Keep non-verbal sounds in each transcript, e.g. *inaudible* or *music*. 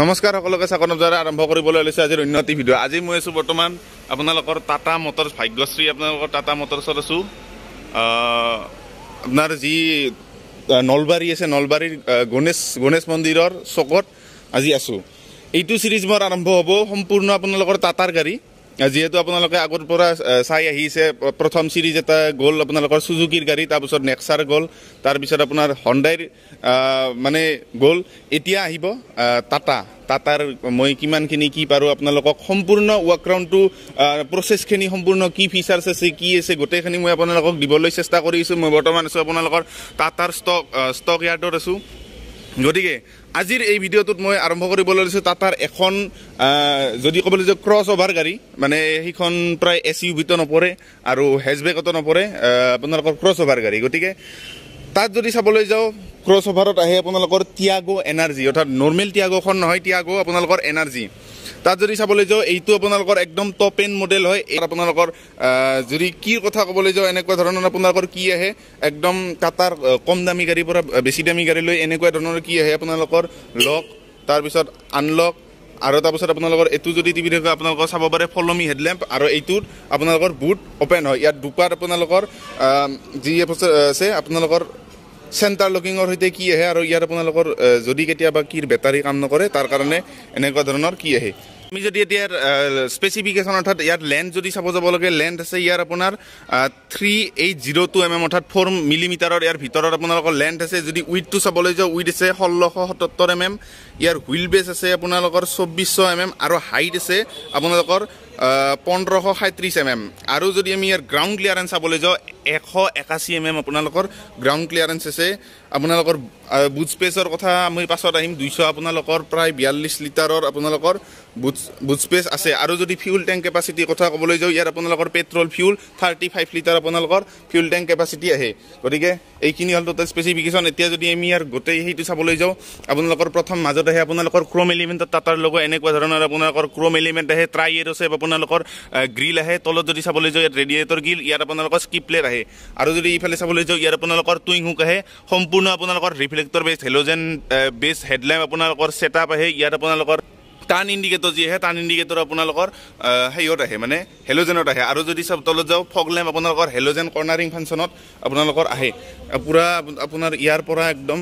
নমস্কাৰ সকলোকে স্বাগতম জনাই আৰম্ভ কৰিবলৈ লৈছোঁ আজিৰ অন্য টি ভিডিঅ' আজি মই আছোঁ বৰ্তমান আপোনালোকৰ টাটা মটৰ ভাগ্যশ্ৰী আপোনালোকৰ টাটা মটৰছত আছোঁ আপোনাৰ যি নলবাৰী আছে নলবাৰীৰ গণেশ গণেশ মন্দিৰৰ চকত আজি আছোঁ এইটো চিৰিজ মোৰ আৰম্ভ হ'ব সম্পূৰ্ণ আপোনালোকৰ টাটাৰ গাড়ী যিহেতু আপোনালোকে আগৰ পৰা চাই আহিছে প্ৰথম চিৰিজ এটা গ'ল আপোনালোকৰ চুজুকিৰ গাড়ী তাৰপিছত নেক্সাৰ গ'ল তাৰপিছত আপোনাৰ হণ্ডাইৰ মানে গ'ল এতিয়া আহিব টাটা টাটাৰ মই কিমানখিনি কি পাৰোঁ আপোনালোকক সম্পূৰ্ণ ৱৰ্কগ্ৰাউণ্ডটো প্ৰচেছখিনি সম্পূৰ্ণ কি ফিচাৰ্ছ আছে কি আছে গোটেইখিনি মই আপোনালোকক দিবলৈ চেষ্টা কৰিছোঁ মই বৰ্তমান আছোঁ আপোনালোকৰ টাটাৰ ষ্টক ষ্টক ইয়াৰ্ডত আছোঁ গতিকে আজিৰ এই ভিডিঅ'টোত মই আৰম্ভ কৰিব লৈছোঁ টাটাৰ এখন যদি ক'বলৈ যাওঁ ক্ৰছ অভাৰ গাড়ী মানে সেইখন প্ৰায় এ চি ইউ ভিতৰত নপৰে আৰু হেচবেকতো নপৰে আপোনালোকৰ ক্ৰছ অভাৰ গাড়ী গতিকে তাত যদি চাবলৈ যাওঁ ক্ৰছ অভাৰত আহে আপোনালোকৰ ত্যাগ এনাৰ্জি অৰ্থাৎ নৰ্মেল ত্যাগখন নহয় ত্যাগ আপোনালোকৰ এনাৰ্জি তাত যদি চাবলৈ যাওঁ এইটো আপোনালোকৰ একদম টপ এন মডেল হয় এই আপোনালোকৰ যদি কি কথা ক'বলৈ যাওঁ এনেকুৱা ধৰণৰ আপোনালোকৰ কি আহে একদম টাটাৰ কম দামী গাড়ীৰ পৰা বেছি দামী গাড়ী লৈ এনেকুৱা ধৰণৰ কি আহে আপোনালোকৰ লক তাৰপিছত আনলক আৰু তাৰপিছত আপোনালোকৰ এইটো যদি টিভি থাকে আপোনালোকৰ চাব পাৰে ফলমি হেডলেম্প আৰু এইটোত আপোনালোকৰ বুট অ'পেন হয় ইয়াত দুপাত আপোনালোকৰ যি আছে আপোনালোকৰ চেণ্টাৰ লুকিঙৰ সৈতে কি আহে আৰু ইয়াত আপোনালোকৰ যদি কেতিয়াবা কি বেটাৰী কাম নকৰে তাৰ কাৰণে এনেকুৱা ধৰণৰ কি আহে আমি যদি এতিয়া স্পেচিফিকেশ্যন অৰ্থাৎ ইয়াত লেন্থ যদি চাব যাব লাগে লেন্থ আছে ইয়াৰ আপোনাৰ three eight zero' two M M অৰ্থাৎ ফ'ৰ মিলিমিটাৰৰ ইয়াৰ ভিতৰত আপোনালোকৰ লেণ্ড আছে যদি উইথটো চাবলৈ যাওঁ উইথ আছে ষোল্লশ সত্তৰ এম এম ইয়াৰ হুইল বেছ আছে আপোনালোকৰ চৌব্বিছশ এম এম আৰু হাইট আছে আপোনালোকৰ পোন্ধৰশ সাঁত্ৰিছ এম এম আৰু যদি আমি ইয়াৰ গ্ৰাউণ্ড ক্লিয়াৰেঞ্চ চাবলৈ যাওঁ এশ একাশী এম এম আপোনালোকৰ গ্ৰাউণ্ড ক্লিয়াৰেঞ্চ আছে আপোনালোকৰ বুথ স্পেচৰ কথা আমি পাছত আহিম দুইশ আপোনালোকৰ প্ৰায় বিয়াল্লিছ লিটাৰৰ আপোনালোকৰ বুথ বুথ স্পেচ আছে আৰু যদি ফিউল টেংক কেপাচিটিৰ কথা ক'বলৈ যাওঁ ইয়াত আপোনালোকৰ petrol fuel thirty five litre আপোনালোকৰ ফিউল টেংক কেপাচিটি আহে গতিকে এইখিনি হ'ল টোটেল স্পেচিফিকেশ্যন এতিয়া যদি আমি ইয়াৰ গোটেই সেইটো চাবলৈ যাওঁ আপোনালোকৰ প্ৰথম মাজত আহে আপোনালোকৰ ক্ৰম এলিমেণ্টৰ টাটাৰ লগত এনেকুৱা ধৰণৰ আপোনালোকৰ ক্ৰম এলিমেণ্ট আহে ট্ৰাই ইয়েৰ আছে আপোনালোকৰ গ্ৰিল আহে তলত যদি চাবলৈ যাওঁ ইয়াত ৰেডিয়েটৰ গ্ৰিল ইয়াত আপোনালোকৰ স্কিপ প্লেট আহে আৰু যদি ইফালে চাবলৈ যাওঁ ইয়াত আপোনালোকৰ টুইং হুক আহে সম্পূৰ্ণ সম্পূৰ্ণ আপোনালোকৰ ৰিফ্লেক্টৰ বেছ হেলোজেন বেছ হেডলাইম আপোনালোকৰ আপ আহে ইয়াত আপোনালোকৰ টান ইণ্ডিকেটৰ যি আহে টান ইণ্ডিকেটৰ আপোনালোকৰ সেইত আহে মানে হেলোজেনত আহে আৰু যদি চব তলত যাওঁ ফগ লেম্প আপোনালোকৰ হেলোজেন কৰ্ণাৰিং ফাংচনত আপোনালোকৰ আহে পূৰা আপোনাৰ ইয়াৰ পৰা একদম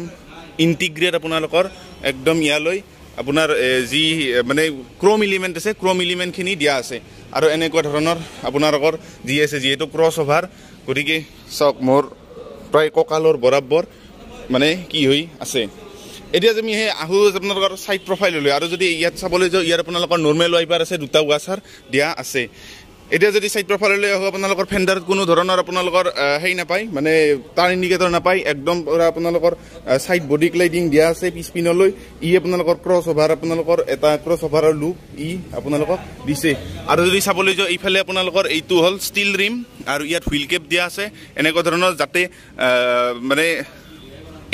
ইণ্টিগ্ৰেট আপোনালোকৰ একদম ইয়ালৈ আপোনাৰ যি মানে ক্ৰম ইলিমেণ্ট আছে ক্ৰম ইলিমেণ্টখিনি দিয়া আছে আৰু এনেকুৱা ধৰণৰ আপোনালোকৰ যি আছে যিহেতু ক্ৰছ অভাৰ গতিকে চাওক মোৰ প্ৰায় কঁকালৰ বৰাবৰ মানে কি হৈ আছে এতিয়া আমি সেই আহোঁ আপোনালোকৰ চাইড প্ৰফাইললৈ আৰু যদি ইয়াত চাবলৈ যাওঁ ইয়াত আপোনালোকৰ নৰ্মেল ৱাইপাৰ আছে দুটা ৱাছাৰ দিয়া আছে এতিয়া যদি চাইড প্ৰফাইললৈ আহোঁ আপোনালোকৰ ফেণ্ডাৰত কোনো ধৰণৰ আপোনালোকৰ হেৰি নাপায় মানে তাৰ ইণ্ডিকেটৰ নাপায় একদম পূৰা আপোনালোকৰ ছাইড বডি ক্লাইডিং দিয়া আছে পিছপিনলৈ ই আপোনালোকৰ ক্ৰছ অভাৰ আপোনালোকৰ এটা ক্ৰছ অভাৰৰ লুক ই আপোনালোকক দিছে আৰু যদি চাবলৈ যাওঁ এইফালে আপোনালোকৰ এইটো হ'ল ষ্টীল ৰিম আৰু ইয়াত হুইল কেপ দিয়া আছে এনেকুৱা ধৰণৰ যাতে মানে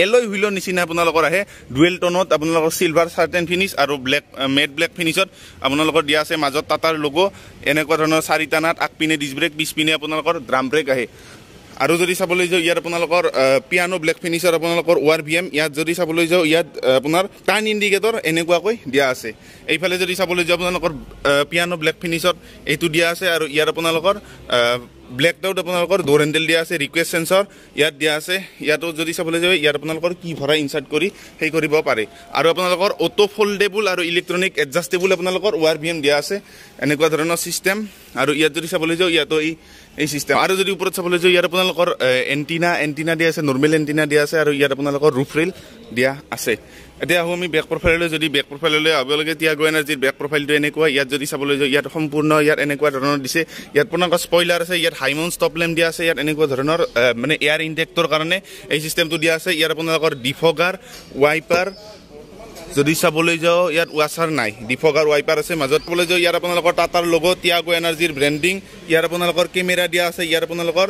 এলৈ হুইলৰ নিচিনা আপোনালোকৰ আহে ডুৱেল টনত আপোনালোকৰ চিলভাৰ চাৰ্টেন ফিনিছ আৰু ব্লেক মেট ব্লেক ফিনিছত আপোনালোকৰ দিয়া আছে মাজত টাটাৰ লগো এনেকুৱা ধৰণৰ চাৰিটা নাট আগপিনে ডিছ ব্ৰেক পিছপিনে আপোনালোকৰ ড্ৰাম ব্ৰেক আহে আৰু যদি চাবলৈ যাওঁ ইয়াত আপোনালোকৰ পিয়ানো ব্লেক ফিনিছৰ আপোনালোকৰ ৱাৰ ভি এম ইয়াত যদি চাবলৈ যাওঁ ইয়াত আপোনাৰ টাৰ্ণ ইণ্ডিকেটৰ এনেকুৱাকৈ দিয়া আছে এইফালে যদি চাবলৈ যাওঁ আপোনালোকৰ পিয়ানো ব্লেক ফিনিছত এইটো দিয়া আছে আৰু ইয়াত আপোনালোকৰ ব্লেক টাউট আপোনালোকৰ ডোৰ হেণ্ডেল দিয়া আছে ৰিকুৱেষ্ট চেঞ্চৰ ইয়াত দিয়া আছে ইয়াতো যদি চাবলৈ যায় ইয়াত আপোনালোকৰ কি ভৰাই ইনচাৰ্ট কৰি সেই কৰিব পাৰে আৰু আপোনালোকৰ অট' ফল্ডেবল আৰু ইলেক্ট্ৰনিক এডজাষ্টেবল আপোনালোকৰ ৱাৰ ভি এম দিয়া আছে এনেকুৱা ধৰণৰ চিষ্টেম আৰু ইয়াত যদি চাবলৈ যাওঁ ইয়াতো এই এই চিষ্টেম আৰু যদি ওপৰত চাবলৈ যাওঁ ইয়াত আপোনালোকৰ এণ্টিনা এণ্টিনা দিয়া আছে নৰ্মেল এণ্টিনা দিয়া আছে আৰু ইয়াত আপোনালোকৰ ৰুফ ৰেল দিয়া আছে এতিয়া আহোঁ আমি বেক প্ৰফাইললৈ যদি বেক প্ৰফাইললৈ আহিবলৈকে তিয়াগো এনাৰ্জিৰ বেক প্ৰফাইলটো এনেকুৱা ইয়াত যদি চাবলৈ যাওঁ ইয়াত সম্পূৰ্ণ ইয়াত এনেকুৱা ধৰণৰ দিছে ইয়াত আপোনালোকৰ স্পইলাৰ আছে ইয়াত হাইমন ষ্টপ লেম দিয়া আছে ইয়াত এনেকুৱা ধৰণৰ মানে এয়াৰ ইনটেক্টৰ কাৰণে এই চিষ্টেমটো দিয়া আছে ইয়াত আপোনালোকৰ ডিফগাৰ ৱাইপাৰ যদি চাবলৈ যাওঁ ইয়াত ৱাচাৰ নাই দীপক আৰু ৱাইপাৰ আছে মাজত ক'বলৈ যাওঁ ইয়াৰ আপোনালোকৰ টাটাৰ লগত টিয়াগো এনাৰ্জিৰ ব্ৰেণ্ডিং ইয়াৰ আপোনালোকৰ কেমেৰা দিয়া আছে ইয়াৰ আপোনালোকৰ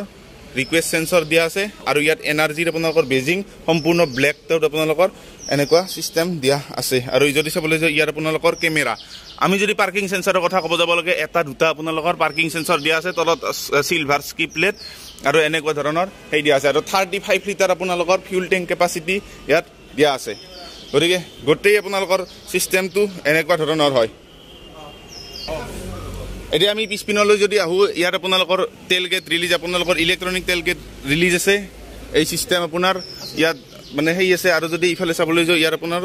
ৰিকুৱেষ্ট চেঞ্চৰ দিয়া আছে আৰু ইয়াত এনাৰ্জিৰ আপোনালোকৰ বেজিং সম্পূৰ্ণ ব্লেক টাউট আপোনালোকৰ এনেকুৱা ছিষ্টেম দিয়া আছে আৰু যদি চাবলৈ যাওঁ ইয়াৰ আপোনালোকৰ কেমেৰা আমি যদি পাৰ্কিং চেঞ্চাৰৰ কথা ক'ব যাব লাগে এটা দুটা আপোনালোকৰ পাৰ্কিং চেঞ্চাৰ দিয়া আছে তলত চিলভাৰ স্কিপলেট আৰু এনেকুৱা ধৰণৰ হেৰি দিয়া আছে আৰু থাৰ্টি ফাইভ লিটাৰ আপোনালোকৰ ফিউল টেংক কেপাচিটি ইয়াত দিয়া আছে গতিকে গোটেই আপোনালোকৰ চিষ্টেমটো এনেকুৱা ধৰণৰ হয় এতিয়া আমি পিছপিনলৈ যদি আহোঁ ইয়াত আপোনালোকৰ তেল গেট ৰিলিজ আপোনালোকৰ ইলেক্ট্ৰনিক তেল গেট ৰিলিজ আছে এই চিষ্টেম আপোনাৰ ইয়াত মানে সেই আছে আৰু যদি ইফালে চাবলৈ যাওঁ ইয়াৰ আপোনাৰ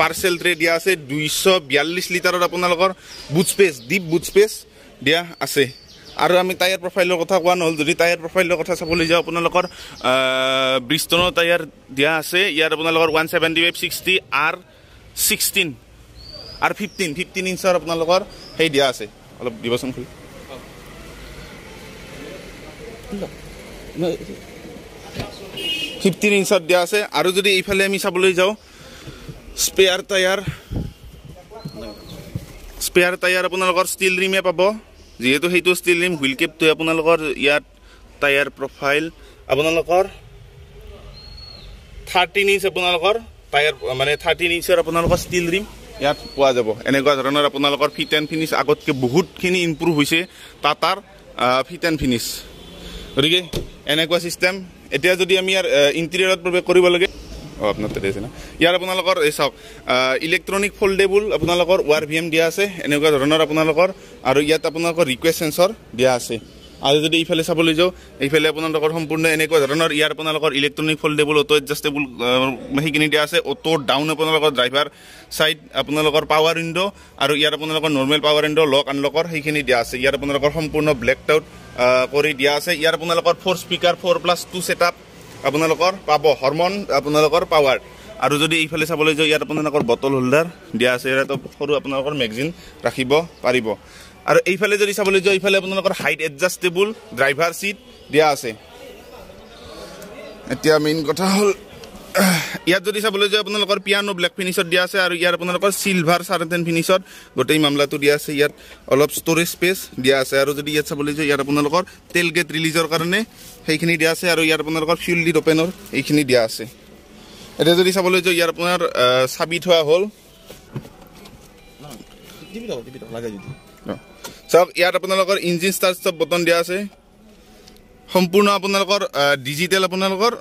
পাৰ্চেল ট্ৰে দিয়া আছে দুইশ বিয়াল্লিছ লিটাৰৰ আপোনালোকৰ boot space deep boot space দিয়া আছে আৰু আমি টায়াৰ প্ৰফাইলৰ কথা কোৱা নহ'ল যদি টায়াৰ প্ৰফাইলৰ কথা চাবলৈ যাওঁ আপোনালোকৰ ব্ৰিষ্টনৰ টায়াৰ দিয়া আছে ইয়াৰ আপোনালোকৰ one seventy five sixty R sixteen R fifteen fifteen ইঞ্চৰ আপোনালোকৰ সেই দিয়া আছে অলপ দিবচোন খুলি ফিফটিন ইঞ্চত দিয়া আছে আৰু যদি ইফালে আমি চাবলৈ যাওঁ স্পেয়াৰ টায়াৰ স্পেয়াৰ টায়াৰ আপোনালোকৰ ষ্টীল ৰিমে পাব যিহেতু সেইটো ষ্টিল ৰিম হুইল কেপটোৱে আপোনালোকৰ ইয়াত টায়াৰ প্ৰফাইল আপোনালোকৰ থাৰ্টিন ইঞ্চ আপোনালোকৰ টায়াৰ মানে থাৰ্টিন ইঞ্চৰ আপোনালোকৰ ষ্টিল ৰিম ইয়াত পোৱা যাব এনেকুৱা ধৰণৰ আপোনালোকৰ ফিট এণ্ড ফিনিছ আগতকৈ বহুতখিনি ইম্প্ৰুভ হৈছে টাটাৰ ফিট এণ্ড ফিনিছ গতিকে এনেকুৱা ছিষ্টেম এতিয়া যদি আমি ইয়াৰ ইণ্টেৰিয়ৰত প্ৰৱেশ কৰিব লাগে অঁ আপোনাৰ তাতে আছে ন ইয়াৰ আপোনালোকৰ এই চাওক ইলেক্ট্ৰনিক ফল্ডেবুল আপোনালোকৰ ৱাৰ ভি এম দিয়া আছে এনেকুৱা ধৰণৰ আপোনালোকৰ আৰু ইয়াত আপোনালোকৰ ৰিকুৱেষ্ট চেঞ্চৰ দিয়া আছে আৰু যদি ইফালে চাবলৈ যাওঁ এইফালে আপোনালোকৰ সম্পূৰ্ণ এনেকুৱা ধৰণৰ ইয়াৰ আপোনালোকৰ ইলেক্ট্ৰনিক ফল্ডেবল অ'টো এডজাষ্টেবুল সেইখিনি দিয়া আছে অ'টো ডাউন আপোনালোকৰ ড্ৰাইভাৰ ছাইড আপোনালোকৰ পাৱাৰ উইণ্ড' আৰু ইয়াৰ আপোনালোকৰ নৰ্মেল পাৱাৰ উইণ্ড' লক আনলকৰ সেইখিনি দিয়া আছে ইয়াৰ আপোনালোকৰ সম্পূৰ্ণ ব্লেক আউট কৰি দিয়া আছে ইয়াৰ আপোনালোকৰ four speaker four plus two up আপোনালোকৰ পাব হৰমন আপোনালোকৰ পাৱাৰ আৰু যদি এইফালে চাবলৈ যাওঁ ইয়াত আপোনালোকৰ বটল হোল্ডাৰ দিয়া আছে ইয়াত সৰু আপোনালোকৰ মেগজিন ৰাখিব পাৰিব আৰু এইফালে যদি চাবলৈ যাওঁ এইফালে আপোনালোকৰ হাইট এডজাষ্টেবল ড্ৰাইভাৰ চিট দিয়া আছে এতিয়া মেইন কথা হ'ল ইয়াত যদি চাবলৈ যায় আপোনালোকৰ পিয়ানো ব্লেক ফিনিচত দিয়া আছে আৰু ইয়াৰ আপোনালোকৰ চিলভাৰ চাৰ্টেন ফিনিচত গোটেই মামলাটো দিয়া আছে ইয়াত অলপ ষ্ট'ৰেজ স্পেচ দিয়া আছে আৰু যদি ইয়াত চাবলৈ যায় ইয়াত আপোনালোকৰ তেল গেট ৰিলিজৰ কাৰণে সেইখিনি দিয়া আছে আৰু ইয়াত আপোনালোকৰ ফিউল লিড অপেনৰ এইখিনি দিয়া আছে এতিয়া যদি চাবলৈ যায় ইয়াৰ আপোনাৰ চাবি থোৱা হ'ল চাওক ইয়াত আপোনালোকৰ ইঞ্জিন ষ্টাৰ্ট চব বটন দিয়া আছে সম্পূৰ্ণ আপোনালোকৰ ডিজিটেল আপোনালোকৰ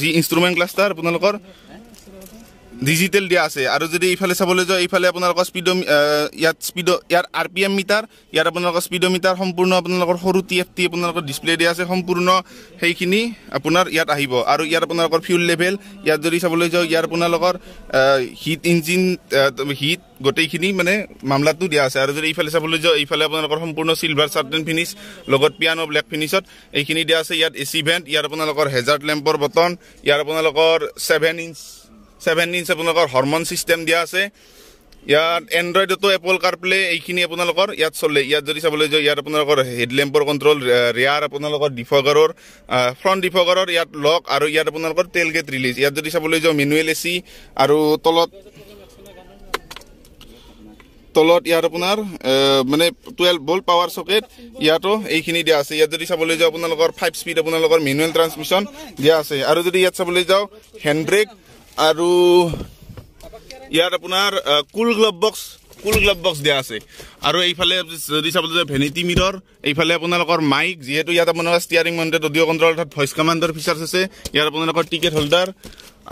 যি ইনষ্ট্ৰুমেণ্ট ক্লাষ্টাৰ আপোনালোকৰ ডিজিটেল দিয়া আছে আৰু যদি এইফালে চাবলৈ যাওঁ এইফালে আপোনালোকৰ স্পীডো ইয়াত স্পীড ইয়াৰ আৰ পি এম মিটাৰ ইয়াত আপোনালোকৰ স্পীডো মিটাৰ সম্পূৰ্ণ আপোনালোকৰ সৰু টি এফ টি আপোনালোকৰ ডিছপ্লে দিয়া আছে সম্পূৰ্ণ সেইখিনি আপোনাৰ ইয়াত আহিব আৰু ইয়াৰ আপোনালোকৰ ফিউল লেভেল ইয়াত যদি চাবলৈ যাওঁ ইয়াৰ আপোনালোকৰ হিট ইঞ্জিন হিট গোটেইখিনি মানে মামলাটো দিয়া আছে আৰু যদি ইফালে চাবলৈ যাওঁ এইফালে আপোনালোকৰ সম্পূৰ্ণ চিলভাৰ চাৰ্টেন ফিনিছ লগত পিয়ানো ব্লেক ফিনিছত এইখিনি দিয়া আছে ইয়াত এ চি ভেণ্ট ইয়াৰ আপোনালোকৰ হেজাৰ্ট লেম্পৰ বটন ইয়াৰ আপোনালোকৰ ছেভেন ইঞ্চ ছেভেন ইঞ্চ আপোনালোকৰ হৰমন ছিষ্টেম দিয়া আছে ইয়াত এণ্ড্ৰইডতো এপল কাৰ প্লে এইখিনি আপোনালোকৰ ইয়াত চলে ইয়াত যদি চাবলৈ যাওঁ ইয়াত আপোনালোকৰ হেডলেম্পৰ কণ্ট্ৰল ৰেয়াৰ আপোনালোকৰ ডিফগাৰৰ ফ্ৰণ্ট ডিফগাৰৰ ইয়াত লক আৰু ইয়াত আপোনালোকৰ তেল গেট ৰিলিজ ইয়াত যদি চাবলৈ যাওঁ মেনুৱেল এ চি আৰু তলত তলত ইয়াত আপোনাৰ মানে টুৱেলভ বল্ট পাৱাৰ চকেট ইয়াতো এইখিনি দিয়া আছে ইয়াত যদি চাবলৈ যাওঁ আপোনালোকৰ ফাইভ স্পীড আপোনালোকৰ মেনুৱেল ট্ৰান্সমিশ্যন দিয়া আছে আৰু যদি ইয়াত চাবলৈ যাওঁ হেণ্ড ব্ৰেক আৰু ইয়াত আপোনাৰ cool glove box cool glove box দিয়া আছে আৰু এইফালে যদি চাবলৈ যায় ভেনিটি মিৰৰ এইফালে আপোনালোকৰ মাইক যিহেতু ইয়াত আপোনাৰ ষ্টিয়াৰিং মাউণ্টেড অডিঅ' কণ্ট্ৰল অৰ্থাৎ ভইচ কমাণ্ডৰ ফিচাৰ্ছ আছে ইয়াৰ আপোনালোকৰ টিকেট হোল্ডাৰ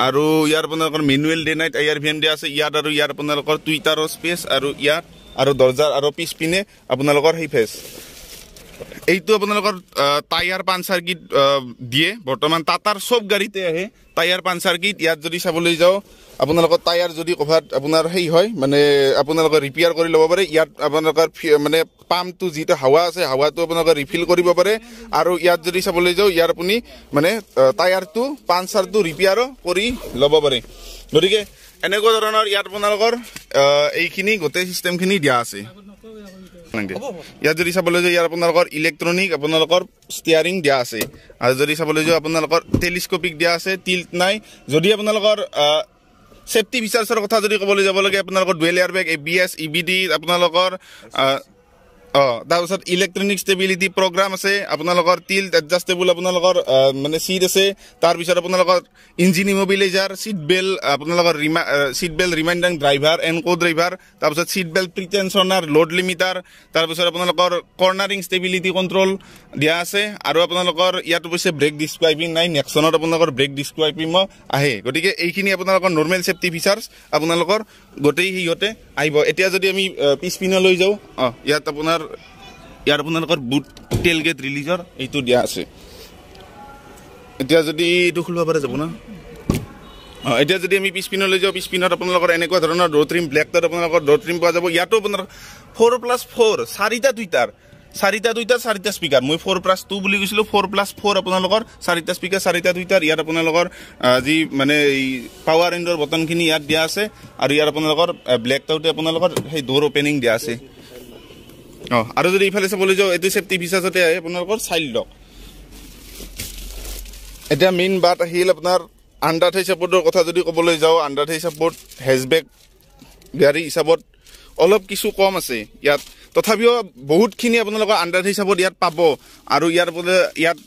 আৰু ইয়াৰ আপোনালোকৰ manual day night I R V M দিয়া আছে ইয়াত আৰু ইয়াৰ আপোনালোকৰ টুইটাৰৰ স্পেচ আৰু ইয়াত আৰু দৰ্জাৰ আৰু পিছপিনে আপোনালোকৰ সেই ফেচ এইটো আপোনালোকৰ টায়াৰ পাঞ্চাৰ কিট দিয়ে বৰ্তমান টাটাৰ চব গাড়ীতে আহে টায়াৰ পাঞ্চাৰ কিট ইয়াত যদি চাবলৈ যাওঁ আপোনালোকৰ টায়াৰ যদি ক'ভাৰ আপোনাৰ সেই হয় মানে আপোনালোকে ৰিপেয়াৰ কৰি ল'ব পাৰে ইয়াত আপোনালোকৰ মানে পাম্পটো যিটো হাৱা আছে হাৱাটো আপোনালোকে ৰিফিল কৰিব পাৰে আৰু ইয়াত যদি চাবলৈ যাওঁ ইয়াৰ আপুনি মানে টায়াৰটো পাঞ্চাৰটো ৰিপেয়াৰো কৰি ল'ব পাৰে গতিকে এনেকুৱা ধৰণৰ ইয়াত আপোনালোকৰ এইখিনি গোটেই চিষ্টেমখিনি দিয়া আছে নাগে ইয়াত যদি চাবলৈ যাওঁ ইয়াৰ আপোনালোকৰ ইলেক্ট্ৰনিক আপোনালোকৰ ষ্টিয়াৰিং দিয়া আছে আৰু যদি চাবলৈ যাওঁ আপোনালোকৰ টেলিস্কপিক দিয়া আছে টিল্ট নাই যদি আপোনালোকৰ চেফটি ফিচাৰ্ছৰ কথা যদি ক'বলৈ যাব লাগে আপোনালোকৰ dual air bag A B S E B D আপোনালোকৰ অঁ তাৰপিছত ইলেক্ট্ৰনিক ষ্টেবিলিটি প্ৰগ্ৰাম আছে আপোনালোকৰ টিল্ট এডজাষ্টেবল আপোনালোকৰ মানে চিট আছে তাৰপিছত আপোনালোকৰ ইঞ্জিন ইমবিলাইজাৰ ছিট বেল্ট আপোনালোকৰ ৰিমা seat belt reminder driver and co driver তাৰপিছত seat belt pretensioner load limiter তাৰপিছত আপোনালোকৰ কৰ্ণাৰিং ষ্টেবিলিটি কণ্ট্ৰল দিয়া আছে আৰু আপোনালোকৰ ইয়াত অৱশ্যে ব্ৰেক ডিছক্ৰাইবিং নাই নেক্সনত আপোনালোকৰ ব্ৰেক ডিছক্ৰাইবিঙো আহে গতিকে এইখিনি আপোনালোকৰ নৰ্মেল ছেফটি ফিচাৰ্ছ আপোনালোকৰ গোটেই সিহঁতে আহিব এতিয়া যদি আমি পিছপিনলৈ যাওঁ অঁ ইয়াত আপোনাৰ আপোনালোকৰ বুট তেল গেট ৰিলিজৰ এইটো দিয়া আছে এতিয়া যদি এইটো খুলিব পাৰে যাব না অঁ এতিয়া যদি আমি পিছপিনলৈ যাওঁ পিছপিনত আপোনালোকৰ এনেকুৱা ধৰণৰ ড'ৰ ট্ৰিম ব্লেক তাত আপোনালোকৰ ড'ৰ ট্ৰিম পোৱা যাব ইয়াতো আপোনাৰ ফ'ৰ প্লাছ ফ'ৰ চাৰিটা টুইটাৰ চাৰিটা টুইটাৰ চাৰিটা স্পীকাৰ মই ফ'ৰ প্লাছ টু বুলি কৈছিলোঁ ফ'ৰ প্লাছ ফ'ৰ আপোনালোকৰ চাৰিটা স্পীকাৰ চাৰিটা টুইটাৰ ইয়াত আপোনালোকৰ যি মানে এই পাৱাৰ এণ্ডৰ বটনখিনি ইয়াত দিয়া আছে আৰু ইয়াৰ আপোনালোকৰ ব্লেক টাউতে আপোনালোকৰ সেই ড'ৰ অ'পেনিং দিয়া আছে আৰু যদি ইফালে চাবলৈ যাওঁ এইটো চেফটি ফিচাৰ্ছতে আহে আপোনালোকৰ চাইল্ড লক এতিয়া মেইন বাট আহিল আপোনাৰ আণ্ডাৰ থাই ছাপৰ্টৰ কথা যদি ক'বলৈ যাওঁ আণ্ডাৰ থ্ৰী ছাপৰ্ট হেজবেগ গাড়ী হিচাপত অলপ কিছু কম আছে ইয়াত তথাপিও বহুতখিনি আপোনালোকৰ আণ্ডাৰ থ্ৰী ছাপৰ্ট ইয়াত পাব আৰু ইয়াৰ বোলে ইয়াত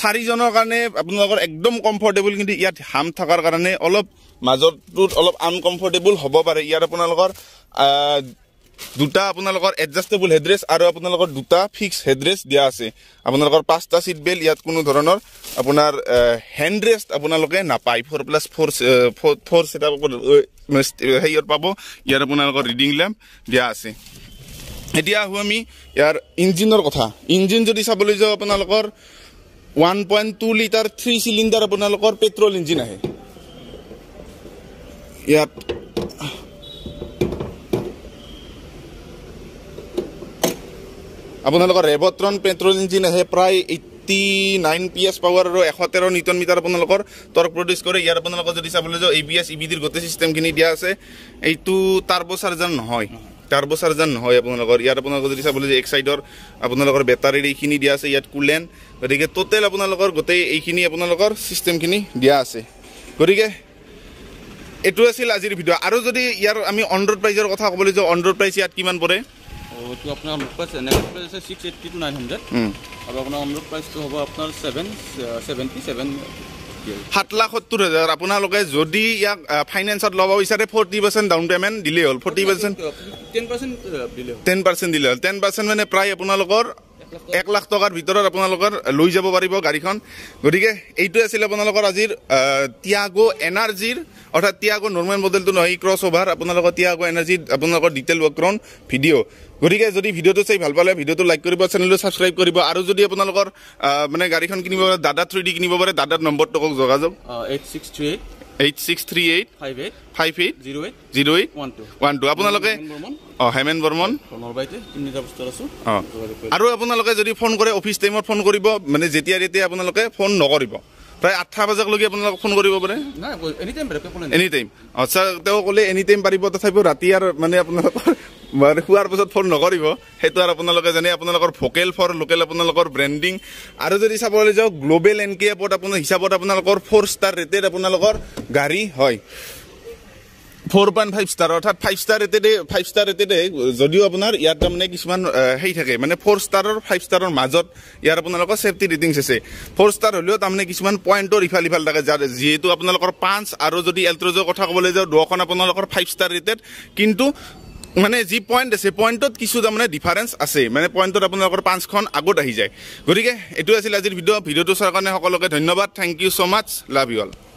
চাৰিজনৰ কাৰণে আপোনালোকৰ একদম কমফৰ্টেবল কিন্তু ইয়াত হাম থকাৰ কাৰণে অলপ মাজৰটোত অলপ আনকমফৰ্টেবল হ'ব পাৰে ইয়াত আপোনালোকৰ দুটা আপোনালোকৰ এডজাষ্টেবল হেডৰেষ্ট আৰু আপোনালোকৰ দুটা ফিক্স হেডৰেষ্ট দিয়া আছে আপোনালোকৰ পাঁচটা ছিট বেল্ট ইয়াত কোনো ধৰণৰ আপোনাৰ হেণ্ডৰেষ্ট আপোনালোকে নাপায় four plus four four set হেৰিয়ত পাব ইয়াত আপোনালোকৰ ৰিডিং লেম্প দিয়া আছে এতিয়া আহোঁ আমি ইয়াৰ ইঞ্জিনৰ কথা ইঞ্জিন যদি চাবলৈ যাওঁ আপোনালোকৰ one point two litre three cylinder আপোনালোকৰ পেট্ৰল ইঞ্জিন আহে ইয়াত আপোনালোকৰ ৰেবত্ৰন পেট্ৰল ইঞ্জিন আহে প্ৰায় eighty nine P S power আৰু এশ তেৰ নিউটন মিটাৰ আপোনালোকৰ টৰ্ক প্ৰডিউচ কৰে ইয়াৰ আপোনালোকৰ যদি চাবলৈ যাওঁ A B S E B ডিৰ গোটেই চিষ্টেমখিনি দিয়া আছে এইটো টাৰ্বো চাৰ্জাৰ নহয় টাৰ্বো চাৰ্জাৰ নহয় আপোনালোকৰ ইয়াত আপোনালোকৰ যদি চাবলৈ যাওঁ এক চাইডৰ আপোনালোকৰ বেটাৰীৰ এইখিনি দিয়া আছে ইয়াত কুলেন গতিকে টোটেল আপোনালোকৰ গোটেই এইখিনি আপোনালোকৰ ছিষ্টেমখিনি দিয়া আছে গতিকে এইটো আছিল আজিৰ ভিডিঅ' আৰু যদি ইয়াৰ আমি অন ৰোড প্ৰাইজৰ কথা ক'বলৈ যাওঁ অন ৰোড প্ৰাইজ ইয়াত কিমান পৰে সাত লাখ সত্তৰ হাজাৰ আপোনালোকে যদি ইয়াক ফাইনেন্সত ল'ব বিচাৰে ফৰ্টি পাৰ্চেণ্ট ডাউন পে'মেণ্ট দিলেই হ'ল forty percent ten percent ten দিলে হ'ল টেন পাৰ্চেণ্ট মানে প্ৰায় আপোনালোকৰ এক লাখ টকাৰ ভিতৰত আপোনালোকৰ লৈ যাব পাৰিব গাড়ীখন গতিকে এইটোৱে আছিলে আপোনালোকৰ আজিৰ টিয়াগো এনাৰ্জিৰ অৰ্থাৎ এতিয়া আকৌ নৰ্মেল মডেলটো নহয় ই ক্ৰছ অভাৰ আপোনালোকৰ এতিয়া টিয়াগো এনাৰ্জি আপোনালোকৰ ডিটেইল ৱৰ্কৰণ ভিডিঅ' গতিকে যদি ভিডিঅ'টো চাই ভাল পালে ভিডিঅ'টো লাইক কৰিব চেনেলটো ছাবস্ক্ৰাইব কৰিব আৰু যদি আপোনালোকৰ মানে গাড়ীখন কিনিব পাৰে দাদা থ্ৰী ডি কিনিব পাৰে দাদাৰ নম্বৰটো কওক যোগাযোগ eight six three eight eight six three eight five eight five eight zero' eight zero' eight one two one two আপোনালোকে অঁ হেমেন বৰ্মন আৰু আপোনালোকে যদি ফোন কৰে অফিচ টাইমত ফোন কৰিব মানে যেতিয়া তেতিয়া আপোনালোকে ফোন নকৰিব প্ৰায় আঠটা বজাক লৈকে আপোনালোকক ফোন কৰিব পাৰে এনি টাইম আচ্ছা তেওঁ ক'লে এনি টাইম পাৰিব তথাপিও ৰাতি আৰু মানে আপোনালোকৰ *laughs* শোৱাৰ পাছত ফোন নকৰিব সেইটো আৰু আপোনালোকে জানে আপোনালোকৰ ভোকেল ফৰ লোকেল আপোনালোকৰ ব্ৰেণ্ডিং আৰু যদি চাবলৈ যাওঁ গ্ল'বেল এন কে এপত আপোনাৰ হিচাপত আপোনালোকৰ ফ'ৰ ষ্টাৰ ৰেটেড আপোনালোকৰ গাড়ী হয় ফ'ৰ পইণ্ট ফাইভ ষ্টাৰ অৰ্থাৎ ফাইভ ষ্টাৰ ৰেটেডে ফাইভ ষ্টাৰ ৰেটেডে যদিও আপোনাৰ ইয়াত তাৰমানে কিছুমান হেৰি থাকে মানে ফ'ৰ ষ্টাৰৰ ফাইভ ষ্টাৰৰ মাজত ইয়াৰ আপোনালোকৰ ছেফটি ৰেটিংছ আছে ফ'ৰ ষ্টাৰ হ'লেও তাৰমানে কিছুমান পইণ্টৰ ইফাল ইফাল থাকে যাৰ যিহেতু আপোনালোকৰ পাঁচ আৰু যদি এলট্ৰজ'ৰ কথা ক'বলৈ যাওঁ দুখন আপোনালোকৰ ফাইভ ষ্টাৰ ৰেটেড কিন্তু মানে যি পইণ্ট আছে পইণ্টত কিছু তাৰমানে ডিফাৰেঞ্চ আছে মানে পইণ্টত আপোনালোকৰ পাঁচখন আগত আহি যায় গতিকে এইটোৱে আছিল আজিৰ ভিডিঅ' ভিডিঅ'টো চোৱাৰ কাৰণে সকলোকে ধন্যবাদ thank you so' much love you all